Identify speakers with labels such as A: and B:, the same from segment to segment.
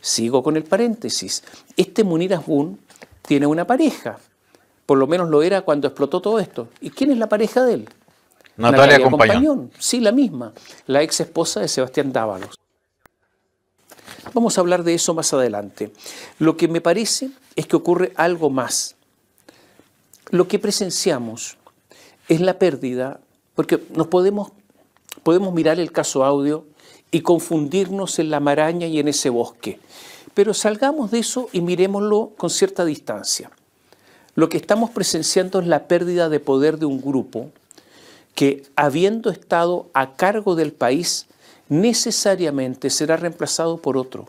A: Sigo con el paréntesis. Este Munir Asbun tiene una pareja. Por lo menos lo era cuando explotó todo esto. ¿Y quién es la pareja de él? Natalia, Compañón. Sí, la misma. La ex esposa de Sebastián Dávalos. Vamos a hablar de eso más adelante. Lo que me parece es que ocurre algo más. Lo que presenciamos es la pérdida, porque nos podemos, podemos mirar el caso audio y confundirnos en la maraña y en ese bosque. Pero salgamos de eso y miremoslo con cierta distancia. Lo que estamos presenciando es la pérdida de poder de un grupo que, habiendo estado a cargo del país, necesariamente será reemplazado por otro.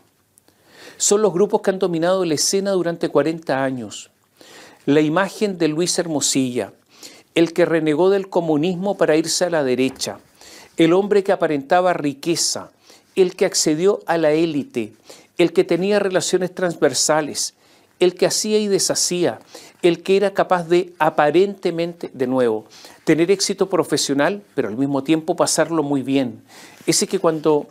A: Son los grupos que han dominado la escena durante 40 años. La imagen de Luis Hermosilla, el que renegó del comunismo para irse a la derecha, el hombre que aparentaba riqueza, el que accedió a la élite, el que tenía relaciones transversales, el que hacía y deshacía, el que era capaz de aparentemente, de nuevo, tener éxito profesional, pero al mismo tiempo pasarlo muy bien. Ese que cuando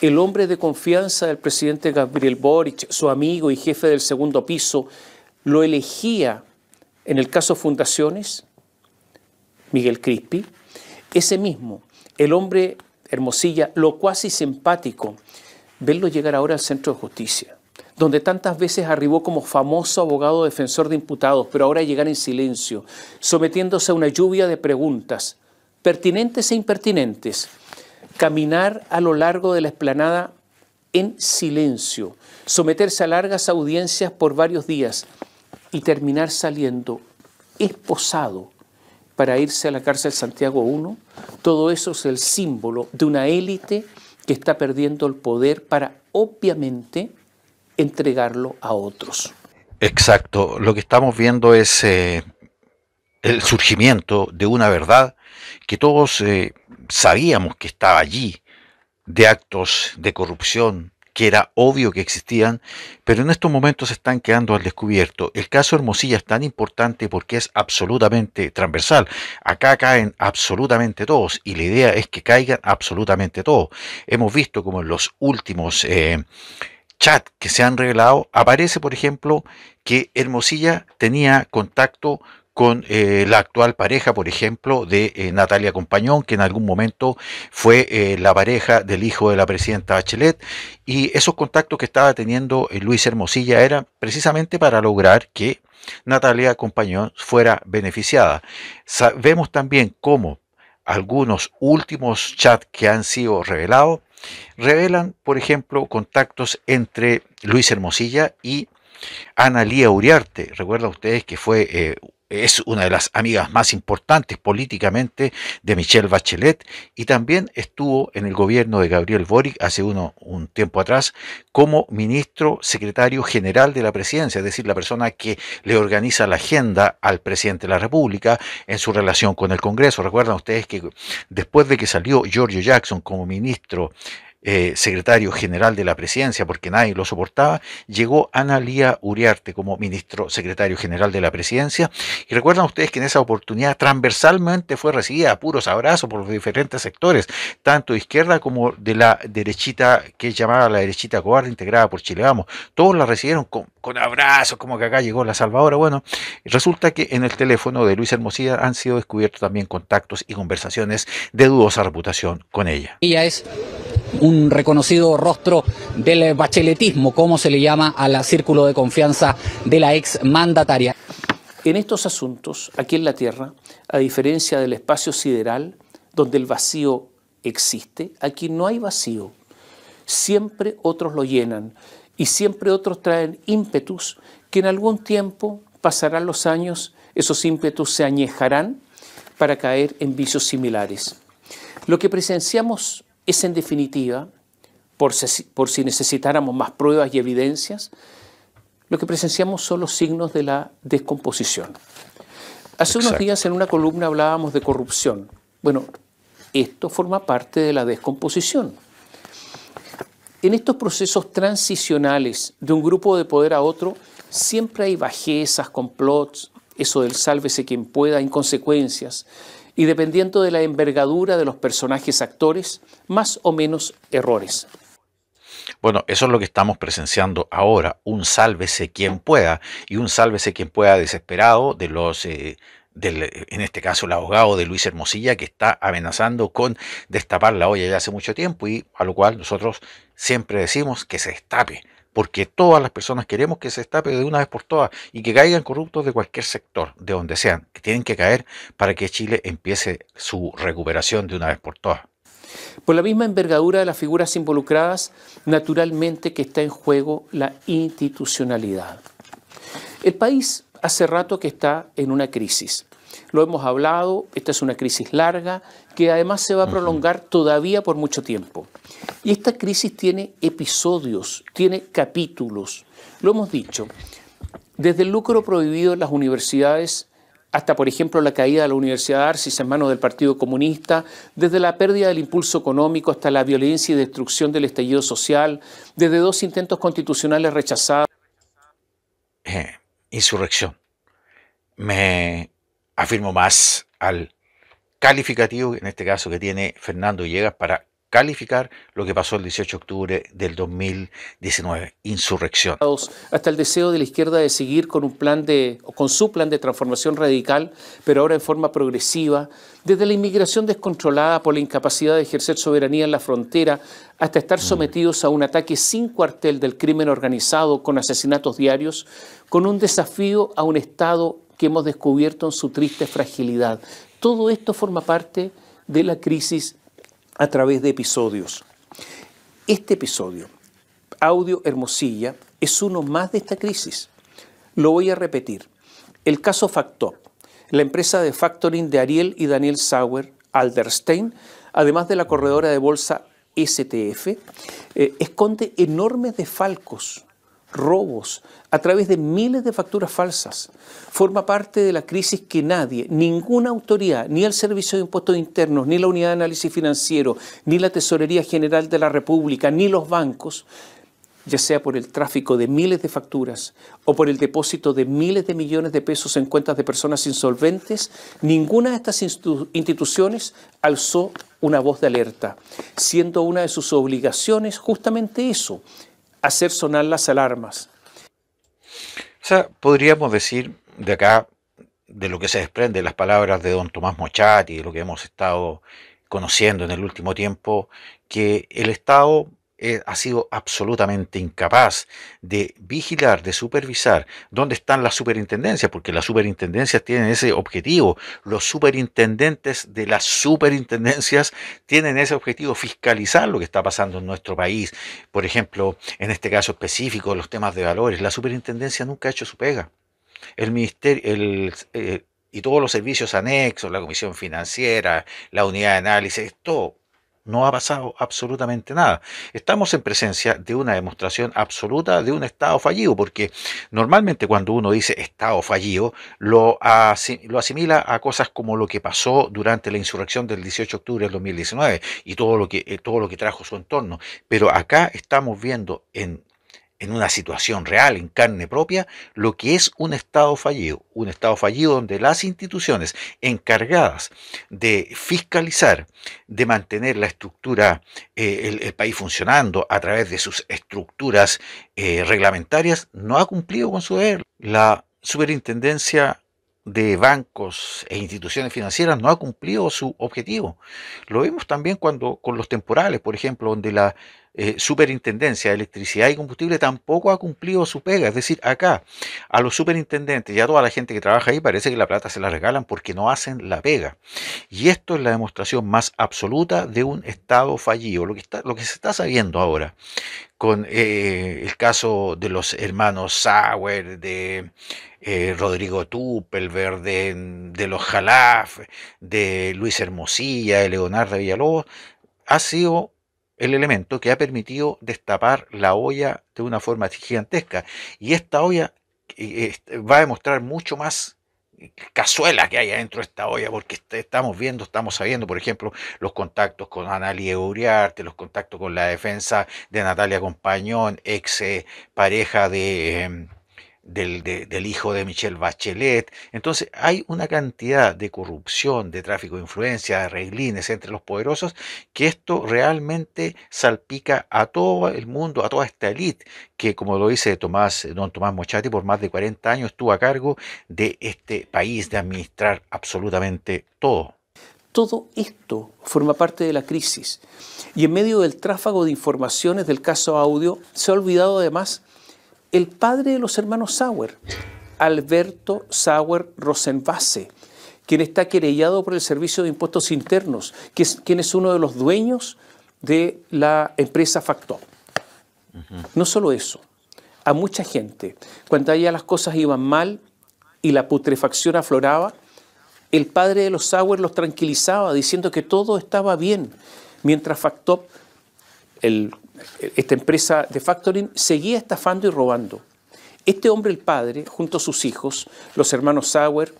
A: el hombre de confianza del presidente Gabriel Boric, su amigo y jefe del segundo piso, lo elegía en el caso Fundaciones, Miguel Crispi, ese mismo, el hombre Hermosilla, lo cuasi simpático verlo llegar ahora al Centro de Justicia, donde tantas veces arribó como famoso abogado defensor de imputados, pero ahora llegar en silencio, sometiéndose a una lluvia de preguntas, pertinentes e impertinentes, caminar a lo largo de la explanada en silencio, someterse a largas audiencias por varios días y terminar saliendo esposado para irse a la cárcel Santiago I, todo eso es el símbolo de una élite que está perdiendo el poder para obviamente entregarlo a otros.
B: Exacto, lo que estamos viendo es eh, el surgimiento de una verdad que todos eh, sabíamos que estaba allí, de actos de corrupción, que era obvio que existían, pero en estos momentos se están quedando al descubierto. El caso Hermosilla es tan importante porque es absolutamente transversal. Acá caen absolutamente todos y la idea es que caigan absolutamente todos. Hemos visto como en los últimos... Eh, chats que se han revelado, aparece, por ejemplo, que Hermosilla tenía contacto con eh, la actual pareja, por ejemplo, de eh, Natalia Compañón, que en algún momento fue eh, la pareja del hijo de la presidenta Bachelet. Y esos contactos que estaba teniendo Luis Hermosilla eran precisamente para lograr que Natalia Compañón fuera beneficiada. Sabemos también cómo algunos últimos chats que han sido revelados revelan, por ejemplo, contactos entre Luis Hermosilla y Ana Lía Uriarte, recuerda ustedes que fue eh, es una de las amigas más importantes políticamente de Michelle Bachelet y también estuvo en el gobierno de Gabriel Boric hace uno, un tiempo atrás como ministro secretario general de la presidencia, es decir, la persona que le organiza la agenda al presidente de la República en su relación con el Congreso. Recuerdan ustedes que después de que salió Giorgio Jackson como ministro eh, secretario general de la presidencia, porque nadie lo soportaba, llegó Ana Lía Uriarte como ministro secretario general de la presidencia. Y recuerdan ustedes que en esa oportunidad transversalmente fue recibida a puros abrazos por los diferentes sectores, tanto de izquierda como de la derechita que llamaba la derechita cobarde, integrada por Chile Vamos. Todos la recibieron con, con abrazos, como que acá llegó la salvadora. Bueno, resulta que en el teléfono de Luis Hermosilla han sido descubiertos también contactos y conversaciones de dudosa reputación con ella.
A: Ella es un reconocido rostro del bacheletismo, como se le llama al círculo de confianza de la ex mandataria. En estos asuntos, aquí en la Tierra, a diferencia del espacio sideral, donde el vacío existe, aquí no hay vacío. Siempre otros lo llenan y siempre otros traen ímpetus que en algún tiempo pasarán los años, esos ímpetus se añejarán para caer en vicios similares. Lo que presenciamos es en definitiva, por si, necesitáramos más pruebas y evidencias, lo que presenciamos son los signos de la descomposición. Hace unos días en una columna hablábamos de corrupción. Bueno, esto forma parte de la descomposición. En estos procesos transicionales de un grupo de poder a otro, siempre hay bajezas, complots, eso del sálvese quien pueda, inconsecuencias, y dependiendo de la envergadura de los personajes actores, más o menos errores.
B: Bueno, eso es lo que estamos presenciando ahora, un sálvese quien pueda y un sálvese quien pueda desesperado de los... Eh, en este caso el abogado de Luis Hermosilla, que está amenazando con destapar la olla ya hace mucho tiempo y a lo cual nosotros siempre decimos que se destape, porque todas las personas queremos que se estape de una vez por todas y que caigan corruptos de cualquier sector, de donde sean, que tienen que caer para que Chile empiece su recuperación de una vez por todas.
A: Por la misma envergadura de las figuras involucradas, naturalmente que está en juego la institucionalidad. El país hace rato que está en una crisis lo hemos hablado, esta es una crisis larga que además se va a prolongar todavía por mucho tiempo. Y esta crisis tiene episodios, tiene capítulos. Lo hemos dicho, desde el lucro prohibido en las universidades hasta, por ejemplo, la caída de la Universidad de Arcis en manos del Partido Comunista, desde la pérdida del impulso económico hasta la violencia y destrucción del estallido social, desde dos intentos constitucionales rechazados.
B: Eh, insurrección. Me afirmo más al calificativo, en este caso que tiene Fernando Villegas, para calificar lo que pasó el 18 de octubre del 2019, insurrección.
A: Hasta el deseo de la izquierda de seguir con un plan de, con su plan de transformación radical, pero ahora en forma progresiva, desde la inmigración descontrolada por la incapacidad de ejercer soberanía en la frontera, hasta estar mm. sometidos a un ataque sin cuartel del crimen organizado con asesinatos diarios, con un desafío a un Estado que hemos descubierto en su triste fragilidad. Todo esto forma parte de la crisis a través de episodios. Este episodio, Audio Hermosilla, es uno más de esta crisis. Lo voy a repetir. El caso Factor, la empresa de factoring de Ariel y Daniel Sauer, Alderstein, además de la corredora de bolsa STF, eh, esconde enormes defalcos robos, a través de miles de facturas falsas. Forma parte de la crisis que nadie, ninguna autoridad, ni el Servicio de Impuestos Internos, ni la Unidad de Análisis Financiero, ni la Tesorería General de la República, ni los bancos, ya sea por el tráfico de miles de facturas o por el depósito de miles de millones de pesos en cuentas de personas insolventes, ninguna de estas instituciones alzó una voz de alerta, siendo una de sus obligaciones justamente eso, hacer sonar las alarmas.
B: O sea, podríamos decir de acá, de lo que se desprende las palabras de don Tomás Mochati, de lo que hemos estado conociendo en el último tiempo, que el Estado eh, ha sido absolutamente incapaz de vigilar, de supervisar dónde están las superintendencias, porque las superintendencias tienen ese objetivo, los superintendentes de las superintendencias tienen ese objetivo, fiscalizar lo que está pasando en nuestro país. Por ejemplo, en este caso específico, los temas de valores, la superintendencia nunca ha hecho su pega. El ministerio, eh, y todos los servicios anexos, la comisión financiera, la unidad de análisis, todo no ha pasado absolutamente nada. Estamos en presencia de una demostración absoluta de un Estado fallido, porque normalmente cuando uno dice Estado fallido, lo, asimila a cosas como lo que pasó durante la insurrección del 18 de octubre del 2019 y todo lo que, eh, todo lo que trajo su entorno. Pero acá estamos viendo en en una situación real, en carne propia, lo que es un Estado fallido. Un Estado fallido donde las instituciones encargadas de fiscalizar, de mantener la estructura, eh, el, país funcionando a través de sus estructuras eh, reglamentarias, no ha cumplido con su deber. La superintendencia de bancos e instituciones financieras no ha cumplido su objetivo. Lo vemos también cuando con los temporales, por ejemplo, donde la eh, superintendencia de Electricidad y Combustible tampoco ha cumplido su pega. Es decir, acá a los superintendentes y a toda la gente que trabaja ahí parece que la plata se la regalan porque no hacen la pega. Y esto es la demostración más absoluta de un Estado fallido. Lo que, está, lo que se está sabiendo ahora con eh, el caso de los hermanos Sauer, de eh, Rodrigo Tupelver, de, de los Jalaf, de Luis Hermosilla, de Leonardo Villalobos, ha sido el elemento que ha permitido destapar la olla de una forma gigantesca. Y esta olla eh, va a demostrar mucho más eh, cazuela que hay adentro de esta olla, porque este, estamos viendo, estamos sabiendo, por ejemplo, los contactos con Analia Uriarte, los contactos con la defensa de Natalia Compañón, ex eh, pareja de em, del, hijo de Michel Bachelet. Entonces hay una cantidad de corrupción, de tráfico de influencia, de reglines entre los poderosos, que esto realmente salpica a todo el mundo, a toda esta élite, que como lo dice Tomás, don Tomás Mochati, por más de 40 años estuvo a cargo de este país, de administrar absolutamente todo. Todo esto forma parte de la crisis.
A: Y en medio del tráfago de informaciones del caso audio, se ha olvidado además el padre de los hermanos Sauer, Alberto Sauer Rosenbase, quien está querellado por el Servicio de Impuestos Internos, quien es uno de los dueños de la empresa Factop. No solo eso, a mucha gente, cuando allá las cosas iban mal y la putrefacción afloraba, el padre de los Sauer los tranquilizaba diciendo que todo estaba bien, mientras Factop esta empresa de factoring seguía estafando y robando. Este hombre, el padre, junto a sus hijos, los hermanos Sauer,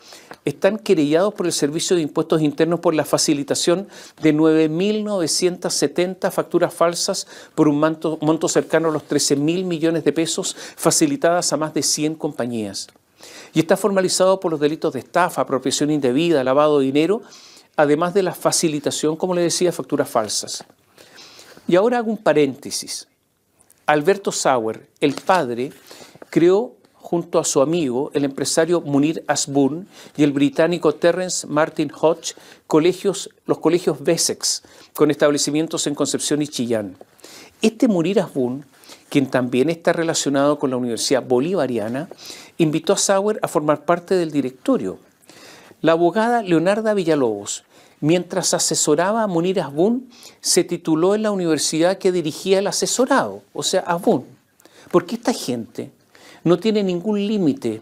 A: están querellados por el Servicio de Impuestos Internos por la facilitación de 9.970 facturas falsas por un monto, cercano a los 13.000 millones de pesos facilitadas a más de 100 compañías. Y está formalizado por los delitos de estafa, apropiación indebida, lavado de dinero, además de la facilitación, como le decía, facturas falsas. Y ahora hago un paréntesis. Alberto Sauer, el padre, creó junto a su amigo, el empresario Munir Asbun y el británico Terence Martin Hodge, colegios, los colegios Bessex, con establecimientos en Concepción y Chillán. Este Munir Asbun, quien también está relacionado con la Universidad Bolivariana, invitó a Sauer a formar parte del directorio. La abogada Leonarda Villalobos, Mientras asesoraba a Munir Asbun, se tituló en la universidad que dirigía el asesorado, o sea, Asbun. Porque esta gente no tiene ningún límite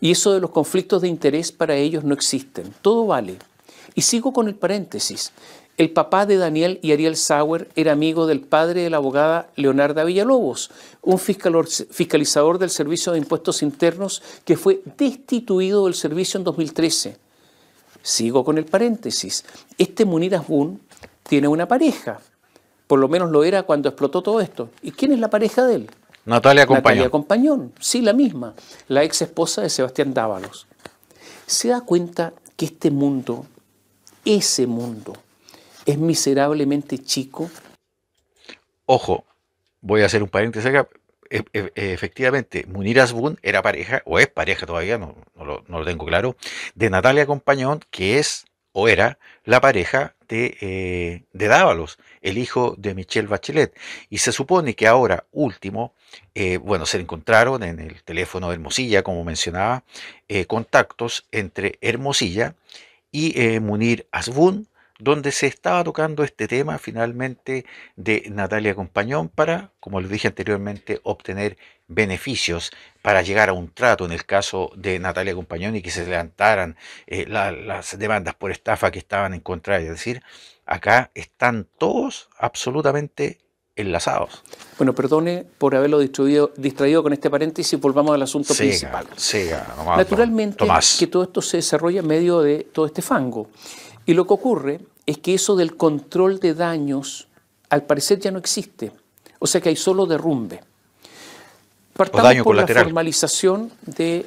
A: y eso de los conflictos de interés para ellos no existen. Todo vale. Y sigo con el paréntesis. El papá de Daniel y Ariel Sauer era amigo del padre de la abogada Leonarda Villalobos, un fiscalizador del Servicio de Impuestos Internos que fue destituido del servicio en 2013 Sigo con el paréntesis. Este Munir Asbun tiene una pareja. Por lo menos lo era cuando explotó todo esto. ¿Y quién es la pareja de él?
B: Natalia Compañón. Natalia
A: Compañón, sí, la misma. La ex esposa de Sebastián Dávalos. Se da cuenta que este mundo, ese mundo, es miserablemente
B: chico. Ojo, voy a hacer un paréntesis acá, e-, e-, efectivamente, Munir Asbun era pareja, o es pareja todavía, no, no, lo, tengo claro, de Natalia Compañón, que es o era la pareja de, eh, de Dávalos, el hijo de Michel Bachelet. Y se supone que ahora, último, eh, bueno, se encontraron en el teléfono de Hermosilla, como mencionaba, eh, contactos entre Hermosilla y Munir Asbun, donde se estaba tocando este tema finalmente de Natalia Compañón para, como les dije anteriormente, obtener beneficios para llegar a un trato en el caso de Natalia Compañón y que se levantaran eh, las demandas por estafa que estaban en contra. Es decir, acá están todos absolutamente enlazados. Bueno, perdone por haberlo distraído, distraído
A: con este paréntesis, volvamos al asunto principal.
B: Naturalmente,
A: que todo esto se desarrolla en medio de todo este fango. Y lo que ocurre es que eso del control de daños al parecer ya no existe. O sea que hay solo derrumbe. Partamos por la formalización de,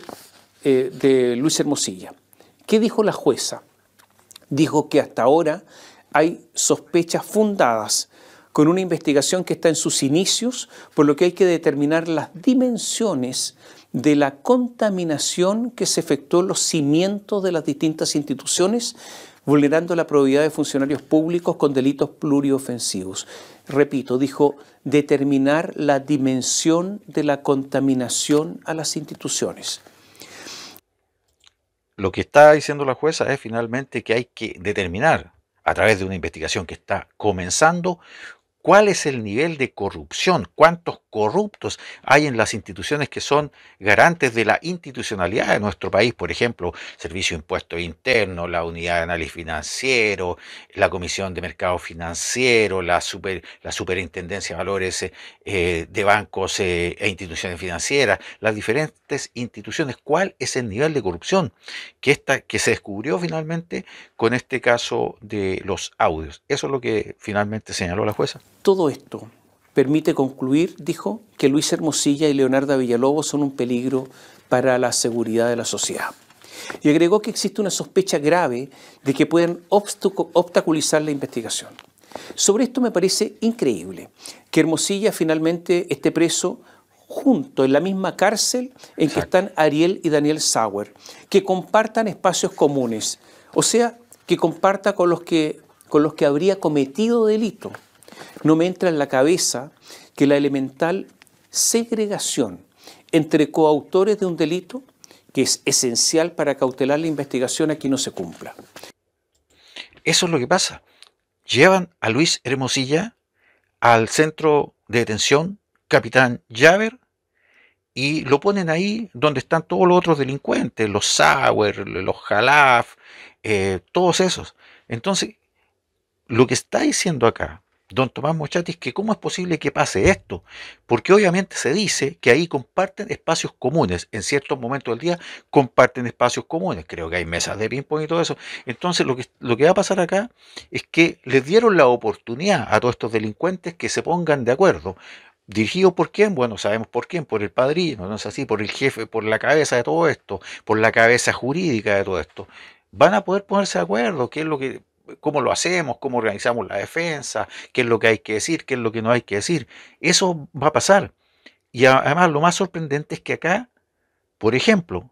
A: eh, de Luis Hermosilla. ¿Qué dijo la jueza? Dijo que hasta ahora hay sospechas fundadas con una investigación que está en sus inicios, por lo que hay que determinar las dimensiones de la contaminación que se efectuó en los cimientos de las distintas instituciones vulnerando la probidad de funcionarios públicos con delitos pluriofensivos. Repito, dijo determinar la dimensión de la
B: contaminación a las instituciones. Lo que está diciendo la jueza es finalmente que hay que determinar, a través de una investigación que está comenzando, cuál es el nivel de corrupción, cuántos corruptos hay en las instituciones que son garantes de la institucionalidad de nuestro país, por ejemplo, Servicio de Impuestos Internos, la Unidad de Análisis Financiero, la Comisión de Mercado Financiero, la, la Superintendencia de Valores eh, eh, de Bancos eh, e Instituciones Financieras, las diferentes instituciones. ¿Cuál es el nivel de corrupción que, esta, que se descubrió finalmente con este caso de los audios? Eso es lo que finalmente señaló la jueza. Todo esto permite concluir, dijo, que Luis Hermosilla y Leonardo
A: Villalobos son un peligro para la seguridad de la sociedad. Y agregó que existe una sospecha grave de que pueden obstaculizar la investigación. Sobre esto me parece increíble que Hermosilla finalmente esté preso junto en la misma cárcel en que están Ariel y Daniel Sauer, que compartan espacios comunes, o sea, que comparta con los que, con los que habría cometido delito no me entra en la cabeza que la elemental segregación entre coautores de un delito, que es esencial para cautelar la investigación, aquí
B: no se cumpla. Eso es lo que pasa. Llevan a Luis Hermosilla al centro de detención, capitán Javer, y lo ponen ahí donde están todos los otros delincuentes, los Sauer, los Jalaf, eh, todos esos. Entonces, lo que está diciendo acá don Tomás Mochatis que cómo es posible que pase esto, porque obviamente se dice que ahí comparten espacios comunes, en ciertos momentos del día comparten espacios comunes, creo que hay mesas de ping-pong y todo eso. Entonces lo que, lo que va a pasar acá es que les dieron la oportunidad a todos estos delincuentes que se pongan de acuerdo. ¿Dirigido por quién? Bueno, sabemos por quién, por el padrino, no es así, por el jefe, por la cabeza de todo esto, por la cabeza jurídica de todo esto. Van a poder ponerse de acuerdo, qué es lo que cómo lo hacemos, cómo organizamos la defensa, qué es lo que hay que decir, qué es lo que no hay que decir. Eso va a pasar. Y además lo más sorprendente es que acá, por ejemplo,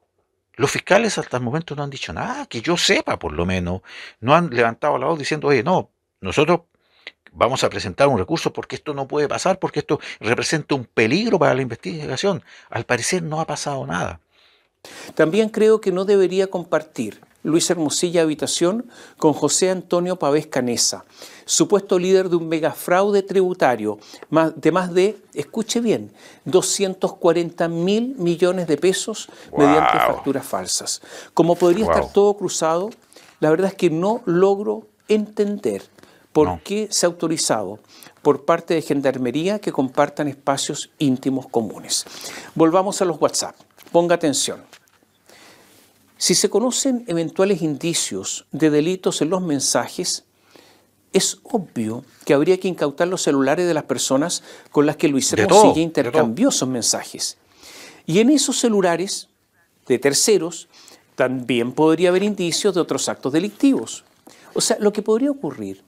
B: los fiscales hasta el momento no han dicho nada, que yo sepa por lo menos, no han levantado la voz diciendo, oye, no, nosotros vamos a presentar un recurso porque esto no puede pasar, porque esto representa un peligro para la investigación. Al parecer no ha pasado nada. También creo que no debería compartir Luis
A: Hermosilla Habitación con José Antonio Pavés Canesa, supuesto líder de un megafraude tributario de más de, escuche bien, 240 mil millones de pesos mediante facturas falsas. Como podría estar todo cruzado, la verdad es que no logro entender por qué se ha autorizado por parte de Gendarmería que compartan espacios íntimos comunes. Volvamos a los WhatsApp. Ponga atención. Si se conocen eventuales indicios de delitos en los mensajes, es obvio que habría que incautar los celulares de las personas con las que Luis Hermosilla intercambió esos mensajes. Y en esos celulares de terceros también podría haber indicios de otros actos delictivos. O sea, lo que podría ocurrir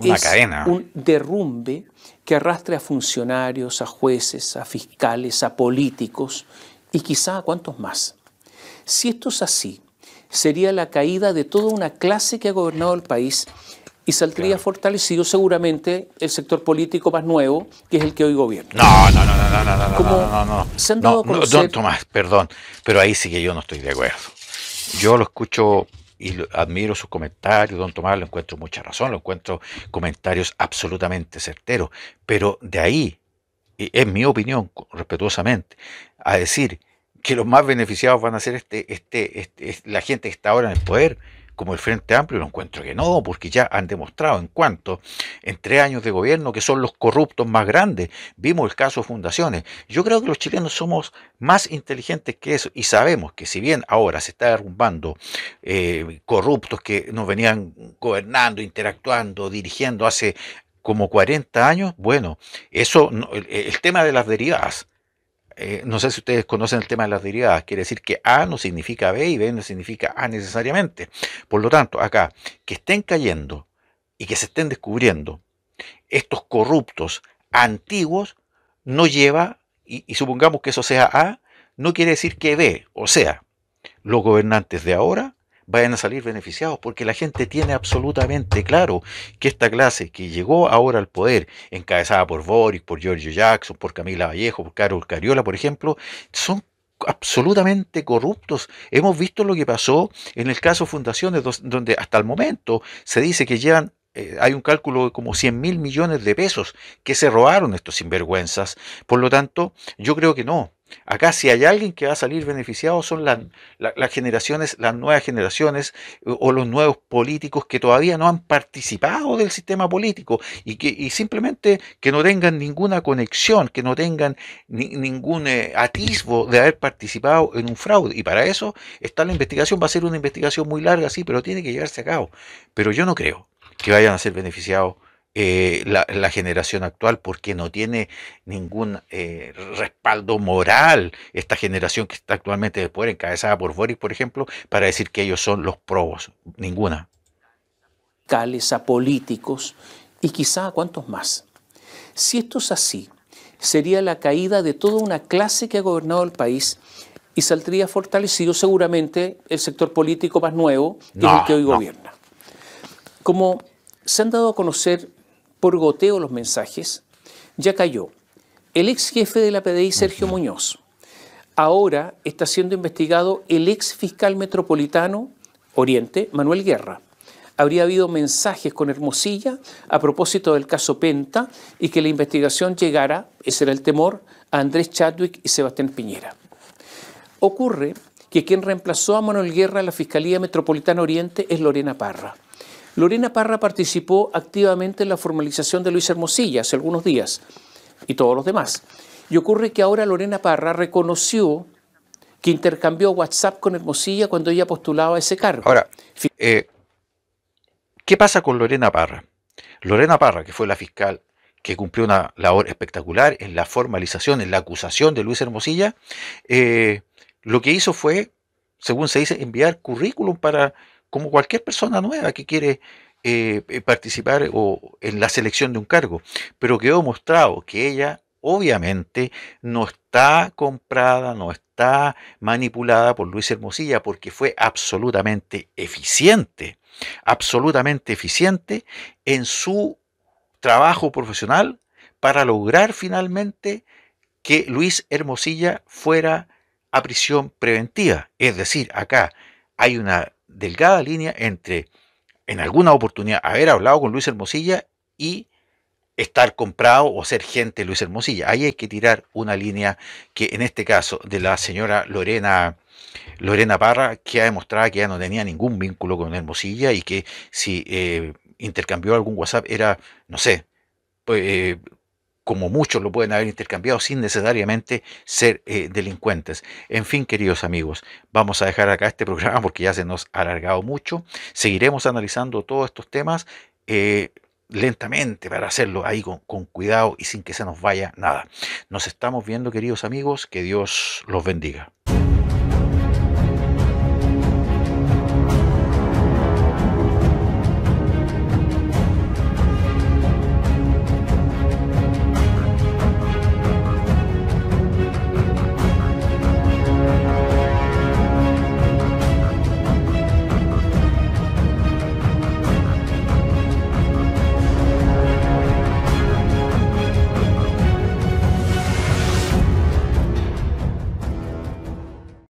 B: es cadena. un
A: derrumbe que arrastre a funcionarios, a jueces, a fiscales, a políticos y quizá a cuantos más. Si esto es así, sería la caída de toda una clase que ha gobernado el país y saldría fortalecido seguramente el sector político más nuevo, que es el que hoy gobierna. No,
B: no, no, no, no, no, no, no, no, Se han dado no, don Tomás, perdón, pero ahí sí que yo no estoy de acuerdo. Yo lo escucho y admiro sus comentarios, don Tomás, lo encuentro mucha razón, lo encuentro comentarios absolutamente certeros, pero de ahí, en mi opinión respetuosamente, a decir que los más beneficiados van a ser este, este, este la gente que está ahora en el poder, como el Frente Amplio, lo encuentro que no, porque ya han demostrado en cuanto, en tres años de gobierno, que son los corruptos más grandes. Vimos el caso de Fundaciones. Yo creo que los chilenos somos más inteligentes que eso y sabemos que si bien ahora se está derrumbando eh, corruptos que nos venían gobernando, interactuando, dirigiendo hace como 40 años, bueno, eso, el tema de las derivadas eh, no sé si ustedes conocen el tema de las derivadas, quiere decir que A no significa B y B no significa A necesariamente. Por lo tanto, acá, que estén cayendo y que se estén descubriendo estos corruptos antiguos, no lleva, y supongamos que eso sea A, no quiere decir que B, o sea, los gobernantes de ahora vayan a salir beneficiados, porque la gente tiene absolutamente claro que esta clase que llegó ahora al poder, encabezada por Boris, por Giorgio Jackson, por Camila Vallejo, por Carol Cariola, por ejemplo, son absolutamente corruptos. Hemos visto lo que pasó en el caso Fundaciones, donde hasta el momento se dice que llevan eh, hay un cálculo de como 100 mil millones de pesos que se robaron estos sinvergüenzas. Por lo tanto, yo creo que no. Acá si hay alguien que va a salir beneficiado son las generaciones, las nuevas generaciones eh, o los nuevos políticos que todavía no han participado del sistema político y que simplemente que no tengan ninguna conexión, que no tengan ningún eh, atisbo de haber participado en un fraude. Y para eso está la investigación, va a ser una investigación muy larga, sí, pero tiene que llevarse a cabo. Pero yo no creo que vayan a ser beneficiados eh, la, generación actual porque no tiene ningún eh, respaldo moral esta generación que está actualmente de poder, encabezada por Boris, por ejemplo, para decir que ellos son los probos. Ninguna. Cales a políticos
A: y quizá a cuantos más. Si esto es así, sería la caída de toda una clase que ha gobernado el país y saldría fortalecido seguramente el sector político más nuevo que hoy gobierna. Como se han dado a conocer por goteo los mensajes, ya cayó el ex jefe de la PDI, Sergio Muñoz. Ahora está siendo investigado el ex fiscal metropolitano Oriente, Manuel Guerra. Habría habido mensajes con Hermosilla a propósito del caso Penta y que la investigación llegara, ese era el temor, a Andrés Chadwick y Sebastián Piñera. Ocurre que quien reemplazó a Manuel Guerra en la Fiscalía Metropolitana Oriente es Lorena Parra. Lorena Parra participó activamente en la formalización de Luis Hermosilla hace algunos días y todos los demás. Y ocurre que ahora Lorena Parra reconoció que intercambió WhatsApp con Hermosilla cuando ella postulaba ese cargo.
B: Ahora, eh, ¿qué pasa con Lorena Parra? Lorena Parra, que fue la fiscal que cumplió una labor espectacular en la formalización, en la acusación de Luis Hermosilla, eh, lo que hizo fue, según se dice, enviar currículum para como cualquier persona nueva que quiere eh, eh, participar o, en la selección de un cargo, pero quedó mostrado que ella obviamente no está comprada, no está manipulada por Luis Hermosilla porque fue absolutamente eficiente, absolutamente eficiente en su trabajo profesional para lograr finalmente que Luis Hermosilla fuera a prisión preventiva. Es decir, acá hay una delgada línea entre en alguna oportunidad haber hablado con Luis Hermosilla y estar comprado o ser gente Luis Hermosilla. Ahí hay que tirar una línea que en este caso de la señora Lorena Lorena Parra, que ha demostrado que ya no tenía ningún vínculo con Hermosilla y que si eh, intercambió algún WhatsApp era, no sé, pues, eh, como muchos lo pueden haber intercambiado sin necesariamente ser eh, delincuentes. En fin, queridos amigos, vamos a dejar acá este programa porque ya se nos ha alargado mucho. Seguiremos analizando todos estos temas eh, lentamente para hacerlo ahí con cuidado y sin que se nos vaya nada. Nos estamos viendo, queridos amigos, que Dios los bendiga.